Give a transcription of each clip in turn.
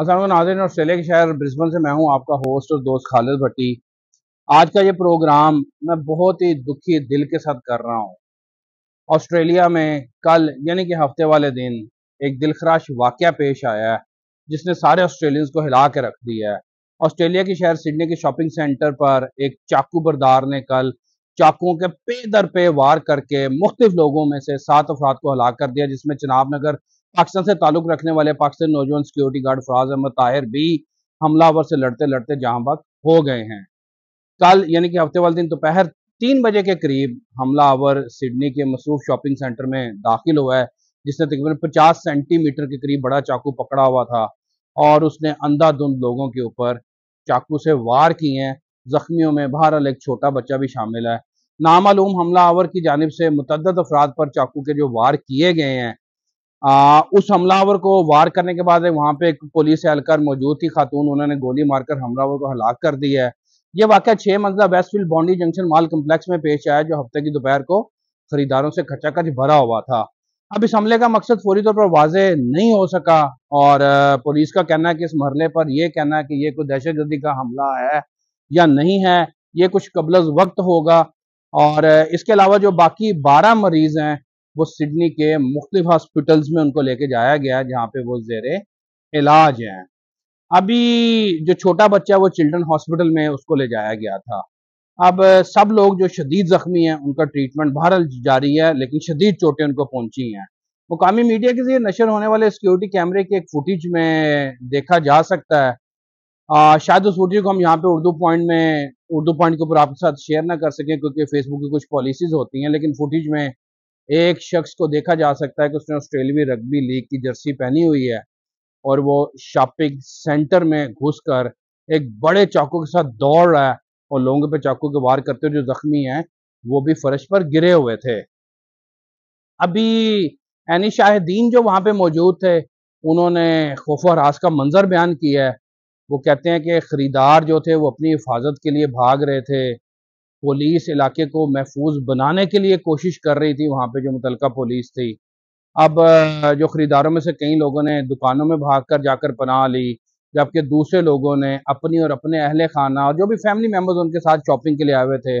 असल नाजर ऑस्ट्रेलिया के शहर ब्रिस्बन से मैं हूं आपका होस्ट और दोस्त खालिद भट्टी आज का ये प्रोग्राम मैं बहुत ही दुखी दिल के साथ कर रहा हूं ऑस्ट्रेलिया में कल यानी कि हफ्ते वाले दिन एक दिलखराश वाक़ पेश आया है जिसने सारे ऑस्ट्रेलियंस को हिला के रख दिया है ऑस्ट्रेलिया के शहर सिडनी के शॉपिंग सेंटर पर एक चाकू बरदार ने कल चाकुओं के पे दर पे वार करके मुख्तफ लोगों में से सात अफराद को हिला कर दिया जिसमें चनाब नगर पाकिस्तान से ताल्लुक रखने वाले पाकिस्तान नौजवान सिक्योरिटी गार्ड फराज अहमद ताहिर भी हमलावर से लड़ते लड़ते जहां हो गए हैं कल यानी कि हफ्ते वाले दिन दोपहर तीन बजे के करीब हमलावर सिडनी के मसरूफ शॉपिंग सेंटर में दाखिल हुआ है जिसने तकरीबन पचास सेंटीमीटर के करीब बड़ा चाकू पकड़ा हुआ था और उसने अंधाधुंध लोगों के ऊपर चाकू से वार किए हैं जख्मियों में बाहर एक छोटा बच्चा भी शामिल है नामालूम हमलावर की जानब से मुतद अफराद पर चाकू के जो वार किए गए हैं आ, उस हमलावर को वार करने के बाद वहां पे एक पुलिस एहलकार मौजूद थी खातून उन्होंने गोली मारकर हमलावर को हलाक कर दिया है ये वाक्य छह मंजिला Westfield Bondi Junction mall complex में पेश आया जो हफ्ते की दोपहर को खरीदारों से खचाखच भरा हुआ था अब इस हमले का मकसद फौरी तौर पर वाजे नहीं हो सका और पुलिस का कहना है कि इस मरले पर यह कहना है कि ये कोई दहशतगर्दी का हमला है या नहीं है ये कुछ कबल वक्त होगा और इसके अलावा जो बाकी बारह मरीज हैं वो सिडनी के मुख्तफ हॉस्पिटल्स में उनको लेके जाया गया जहाँ पे वो जेर इलाज हैं अभी जो छोटा बच्चा है वो चिल्ड्रन हॉस्पिटल में उसको ले जाया गया था अब सब लोग जो शदीद ज़ख्मी हैं उनका ट्रीटमेंट बाहर जारी है लेकिन शदीद चोटें उनको पहुंची हैं मुकामी मीडिया के जरिए नशर होने वाले सिक्योरिटी कैमरे के एक फुटेज में देखा जा सकता है आ, शायद उस फुटेज को हम यहाँ पे उर्दू पॉइंट में उर्दू पॉइंट के ऊपर आपके साथ शेयर ना कर सकें क्योंकि फेसबुक की कुछ पॉलिसीज होती हैं लेकिन फुटेज में एक शख्स को देखा जा सकता है कि उसने ऑस्ट्रेलवी रग्बी लीग की जर्सी पहनी हुई है और वो शॉपिंग सेंटर में घुसकर एक बड़े चाकू के साथ दौड़ रहा है और लोगों पे चाकू के वार करते हुए जो जख्मी हैं वो भी फर्श पर गिरे हुए थे अभी एनी शाहिदीन जो वहाँ पे मौजूद थे उन्होंने खौफ हरास का मंजर बयान किया है वो कहते हैं कि ख़रीदार जो थे वो अपनी हिफाजत के लिए भाग रहे थे पुलिस इलाके को महफूज बनाने के लिए कोशिश कर रही थी वहाँ पे जो मुतल पुलिस थी अब जो ख़रीदारों में से कई लोगों ने दुकानों में भाग कर जाकर पनाह ली जबकि दूसरे लोगों ने अपनी और अपने अहले खाना और जो भी फैमिली मेम्बर्स उनके साथ शॉपिंग के लिए आए हुए थे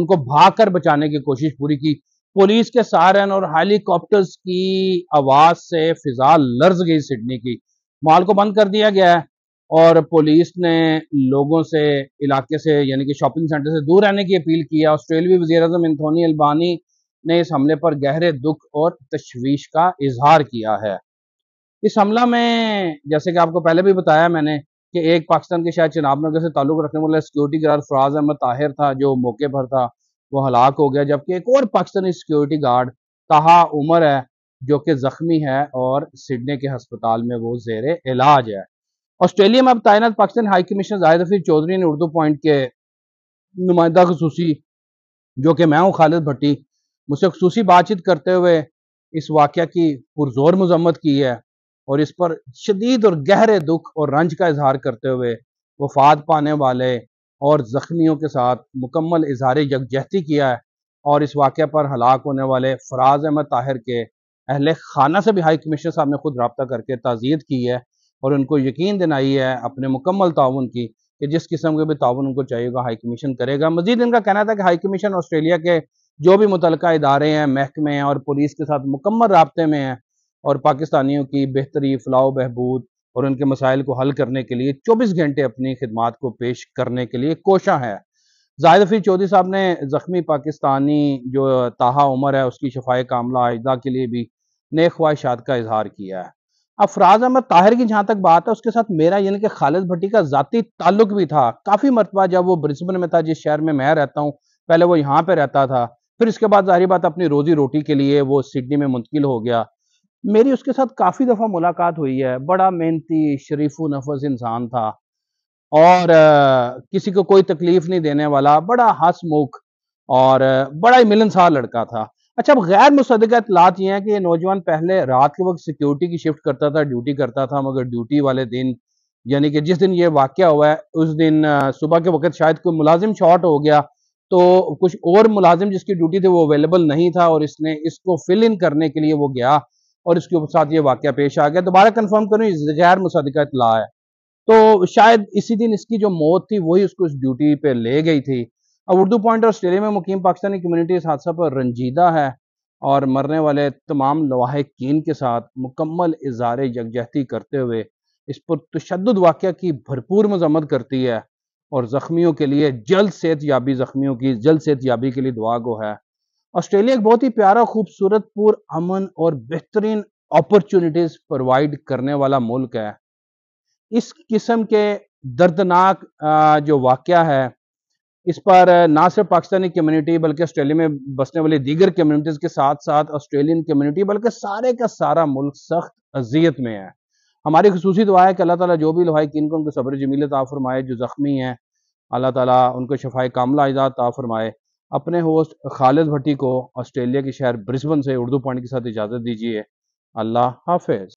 उनको भाग कर बचाने की कोशिश पूरी की पुलिस के सारन और हेलीकॉप्टर्स की आवाज़ से फिजा लर्ज गई सिडनी की माल को बंद कर दिया गया है और पुलिस ने लोगों से इलाके से यानी कि शॉपिंग सेंटर से दूर रहने की अपील की है ऑस्ट्रेलवी वजी अजम एंथोनी अल्बानी ने इस हमले पर गहरे दुख और तशवीश का इजहार किया है इस हमला में जैसे कि आपको पहले भी बताया मैंने कि एक पाकिस्तान के शायद चिनाब नगर से ताल्लुक रखने वाला सिक्योरिटी गार्ड फराज अहमद ताहिर था जो मौके पर था वो हलाक हो गया जबकि एक और पाकिस्तानी सिक्योरिटी गार्ड तहा उमर है जो कि ज़ख्मी है और सिडनी के हस्पताल में वो जेर इलाज है ऑस्ट्रेलिया में अब तैनात पाकिस्तान हाई कमिश्नर जाहिद रफी चौधरी ने उर्दू पॉइंट के नुमाइंदा खसूसी जो कि मैं हूँ खालिद भट्टी मुझसे खसूसी बातचीत करते हुए इस वाक्य की पुरजोर मजम्मत की है और इस पर शदीद और गहरे दुख और रंज का इजहार करते हुए वफात पाने वाले और ज़ख्मियों के साथ मुकम्मल इजहार यकजहती किया है और इस वाक्य पर हलाक होने वाले फराज अहमद ताहिर के अहल खाना से भी हाई कमिश्नर साहब ने खुद रबता करके ताजियत की है और उनको यकीन दिनाई है अपने मुकम्मल ताउन की कि जिस किस्म के भी ताउन उनको चाहिए होगा हाई कमीशन करेगा मजीद इनका कहना था कि हाई कमीशन ऑस्ट्रेलिया के जो भी मुतल इदारे हैं महकमे हैं और पुलिस के साथ मुकम्मल रबते में हैं और पाकिस्तानियों की बेहतरी फलाह बहबूद और उनके मसाइल को हल करने के लिए चौबीस घंटे अपनी खिदमत को पेश करने के लिए कोशा है जाहिद हफीज चौधरी साहब ने ज़ख्मी पाकिस्तानी जो ताहा उमर है उसकी का कामला अजदा के लिए भी नेक ख्वाहिशात का इजहार किया है अब फराज अहमद ताहिर की जहाँ तक बात है उसके साथ मेरा यानी कि खालिद भट्टी का ज़ाती ताल्लुक भी था काफ़ी मरतबा जब वो ब्रिस्बन में था जिस शहर में मैं रहता हूँ पहले वो यहाँ पे रहता था फिर इसके बाद जाहिर बात अपनी रोजी रोटी के लिए वो सिडनी में मुंतकिल हो गया मेरी उसके साथ काफ़ी दफ़ा मुलाकात हुई है बड़ा मेहनती शरीफ नफज इंसान था और किसी को कोई तकलीफ़ नहीं देने वाला बड़ा हंसमुख और बड़ा ही मिलनसार लड़का था अच्छा अब गैर मुसदा इतलात ये हैं कि ये नौजवान पहले रात के वक्त सिक्योरिटी की शिफ्ट करता था ड्यूटी करता था मगर ड्यूटी वाले दिन यानी कि जिस दिन ये वाक्य हुआ है उस दिन सुबह के वक्त शायद कोई मुलाजिम शॉर्ट हो गया तो कुछ और मुलाजिम जिसकी ड्यूटी थी वो अवेलेबल नहीं था और इसने इसको फिल इन करने के लिए वो गया और इसके साथ ये वाक्य पेश आ गया दोबारा कन्फर्म करूँ गैर मुसदा इतला है तो शायद इसी दिन इसकी जो मौत थी वही उसको उस ड्यूटी पर ले गई थी अब उर्दू पॉइंट ऑस्ट्रेलिया में मुकीम पाकिस्तानी कम्युनिटी इस हादसा पर रंजीदा है और मरने वाले तमाम लवाहकिन के साथ मुकम्मल इजहार यकजहती करते हुए इस पर तशद वाक़ की भरपूर मजम्मत करती है और ज़ख्मियों के लिए जल्द सेहत याबी ज़ख्मियों की जल्द सेहत याबी के लिए दुआ गो है ऑस्ट्रेलिया एक बहुत ही प्यारा खूबसूरत पुर अमन और बेहतरीन अपॉर्चुनिटीज़ प्रोवाइड करने वाला मुल्क है इस किस्म के दर्दनाक जो वाक़ है इस पर ना सिर्फ पाकिस्तानी कम्युनिटी बल्कि ऑस्ट्रेलिया में बसने वाली दीगर कम्युनिटीज़ के साथ साथ ऑस्ट्रेलियन कम्युनिटी बल्कि सारे का सारा मुल्क सख्त अजियत में है हमारी खसूसी दुआ है कि अल्लाह ताला जो भी लहाकिन को उनको सब्र जमील ताफ़रमाए जो ज़ख्मी हैं अल्लाह ताला उनको शफाई कामला इजाद ताफ़रमाए अपने होस्ट खालिद भट्टी को ऑस्ट्रेलिया के शहर ब्रिस्बन से उर्दू पॉइंट के साथ इजाज़त दीजिए अल्लाह हाफिज़